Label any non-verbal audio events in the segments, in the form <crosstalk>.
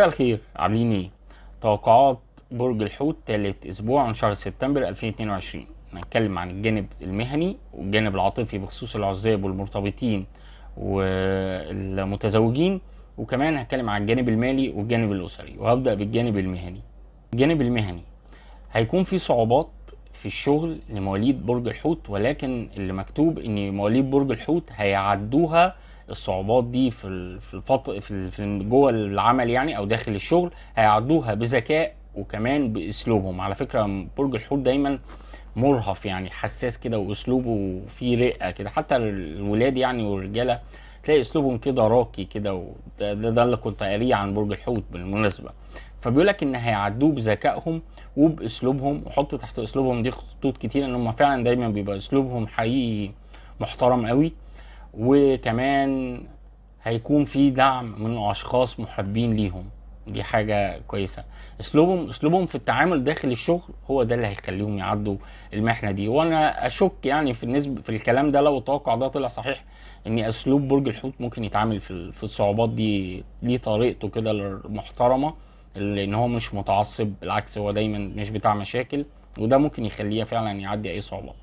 مساء الخير عاملين ايه توقعات برج الحوت ثالث اسبوع من شهر سبتمبر 2022 هنتكلم عن الجانب المهني والجانب العاطفي بخصوص العزاب والمرتبطين والمتزوجين وكمان هتكلم عن الجانب المالي والجانب الاسري وهبدا بالجانب المهني الجانب المهني هيكون في صعوبات في الشغل لمواليد برج الحوت ولكن اللي مكتوب ان مواليد برج الحوت هيعدوها الصعوبات دي في في الفط في, في جوه العمل يعني او داخل الشغل هيعدوها بذكاء وكمان باسلوبهم على فكره برج الحوت دايما مرهف يعني حساس كده واسلوبه فيه رقه كده حتى الولاد يعني والرجاله تلاقي اسلوبهم كده راقي كده وده ده, ده اللي كنت قاريه عن برج الحوت بالمناسبه فبيقول لك ان هيعدوه بذكائهم وباسلوبهم وحط تحت اسلوبهم دي خطوط كتير ان هم فعلا دايما بيبقى اسلوبهم حقيقي محترم قوي وكمان هيكون في دعم من اشخاص محبين ليهم دي حاجه كويسه اسلوبهم اسلوبهم في التعامل داخل الشغل هو ده اللي هيخليهم يعدوا المحنه دي وانا اشك يعني في النسب في الكلام ده لو التوقع ده طلع صحيح ان اسلوب برج الحوت ممكن يتعامل في في الصعوبات دي ليه طريقته كده المحترمه ان هو مش متعصب بالعكس هو دايما مش بتاع مشاكل وده ممكن يخليه فعلا يعدي اي صعوبات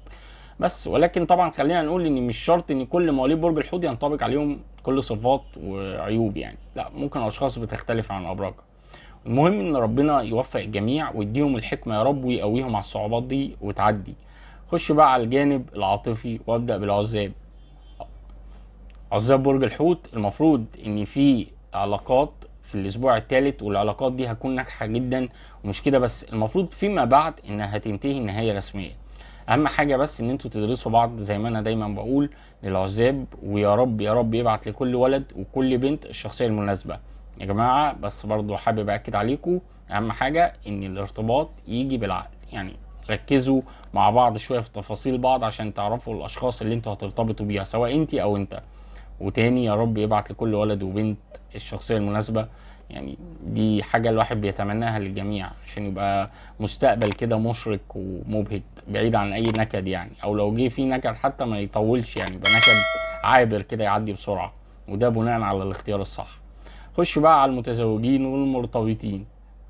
بس ولكن طبعا خلينا نقول ان مش شرط ان كل مواليد برج الحوت ينطبق عليهم كل صفات وعيوب يعني لا ممكن اشخاص بتختلف عن ابراجها المهم ان ربنا يوفق الجميع ويديهم الحكمه يا رب ويقويهم على الصعوبات دي وتعدي خش بقى على الجانب العاطفي وابدا بالعزاب عزاب برج الحوت المفروض ان في علاقات في الاسبوع الثالث والعلاقات دي هتكون ناجحه جدا ومش كده بس المفروض فيما بعد انها هتنتهي نهايه رسميه اهم حاجه بس ان انتوا تدرسوا بعض زي ما انا دايما بقول للعزاب ويا رب يا رب يبعت لكل ولد وكل بنت الشخصيه المناسبه يا جماعه بس برضو حابب اكد عليكم اهم حاجه ان الارتباط يجي بالعقل يعني ركزوا مع بعض شويه في تفاصيل بعض عشان تعرفوا الاشخاص اللي انتوا هترتبطوا بيها سواء انت او انت وتاني يا رب يبعت لكل ولد وبنت الشخصيه المناسبه يعني دي حاجة الواحد بيتمناها للجميع عشان يبقى مستقبل كده مشرق ومبهج بعيد عن أي نكد يعني أو لو جه فيه نكد حتى ما يطولش يعني يبقى نكد عابر كده يعدي بسرعة وده بناء على الاختيار الصح خش بقى على المتزوجين والمرتبطين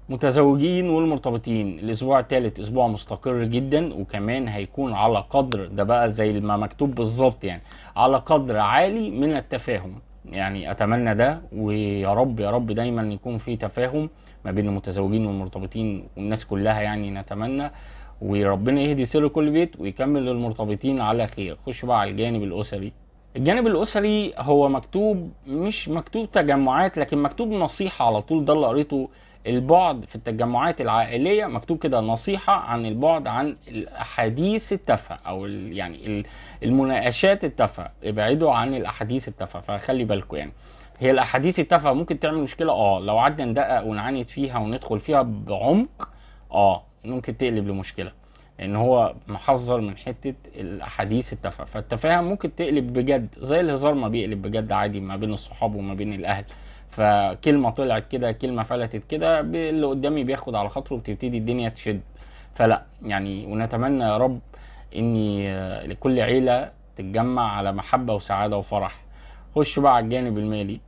متزوجين والمرتبطين الاسبوع الثالث اسبوع مستقر جدا وكمان هيكون على قدر ده بقى زي ما مكتوب بالظبط يعني على قدر عالي من التفاهم يعني اتمنى ده ويا رب يا رب دايما يكون في تفاهم ما بين المتزوجين والمرتبطين والناس كلها يعني نتمنى وربنا يهدي سر كل بيت ويكمل للمرتبطين على خير خش بقى على الجانب الاسري الجانب الاسري هو مكتوب مش مكتوب تجمعات لكن مكتوب نصيحه على طول ده اللي قريته البعد في التجمعات العائليه مكتوب كده نصيحه عن البعد عن الاحاديث التافهه او يعني المناقشات التافهه ابعدوا عن الاحاديث التافهه فخلي بالكم يعني هي الاحاديث التافهه ممكن تعمل مشكله اه لو قعدنا ندقق ونعاند فيها وندخل فيها بعمق اه ممكن تقلب لمشكله ان هو محذر من حته الاحاديث التفاهه فالتفاهه ممكن تقلب بجد زي الهزار ما بيقلب بجد عادي ما بين الصحاب وما بين الاهل فكلمه طلعت كده كلمه فلتت كده اللي قدامي بياخد على خاطره وبتبتدي الدنيا تشد فلا يعني ونتمنى يا رب ان آه، لكل عيله تتجمع على محبه وسعاده وفرح خش بقى على الجانب المالي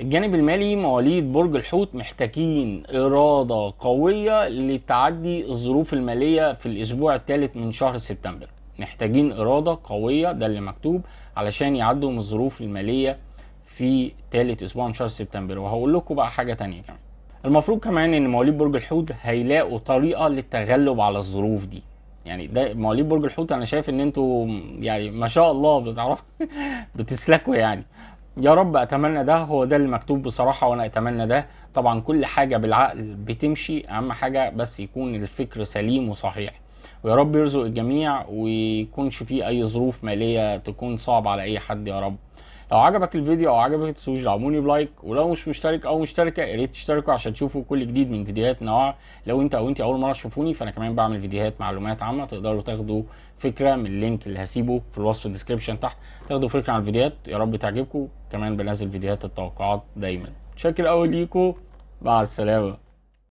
الجانب المالي مواليد برج الحوت محتاجين إرادة قوية لتعدي الظروف المالية في الأسبوع الثالث من شهر سبتمبر محتاجين إرادة قوية ده اللي مكتوب علشان يعدوا من الظروف المالية في ثالث أسبوع من شهر سبتمبر وهقول لكم بقى حاجة تانية كمان المفروض كمان إن مواليد برج الحوت هيلاقوا طريقة للتغلب على الظروف دي يعني ده مواليد برج الحوت انا شايف ان انتوا يعني ما شاء الله بتعرفوا <laughs> بتسلكوا يعني يا رب اتمنى ده هو ده اللي مكتوب بصراحه وانا اتمنى ده طبعا كل حاجه بالعقل بتمشي اهم حاجه بس يكون الفكر سليم وصحيح ويا رب يرزق الجميع ويكونش في اي ظروف ماليه تكون صعبه على اي حد يا رب لو عجبك الفيديو او عجبك التسويق دعموني بلايك ولو مش مشترك او مشتركه يا ريت تشتركوا عشان تشوفوا كل جديد من فيديوهات نوع لو انت او انت اول مره تشوفوني فانا كمان بعمل فيديوهات معلومات عامه تقدروا تاخدوا فكره من اللينك اللي هسيبه في الوصف الديسكربشن تحت تاخدوا فكره عن الفيديوهات يا رب تعجبكم كمان بنزل فيديوهات التوقعات دايما شكرا قوي ليكم مع السلامه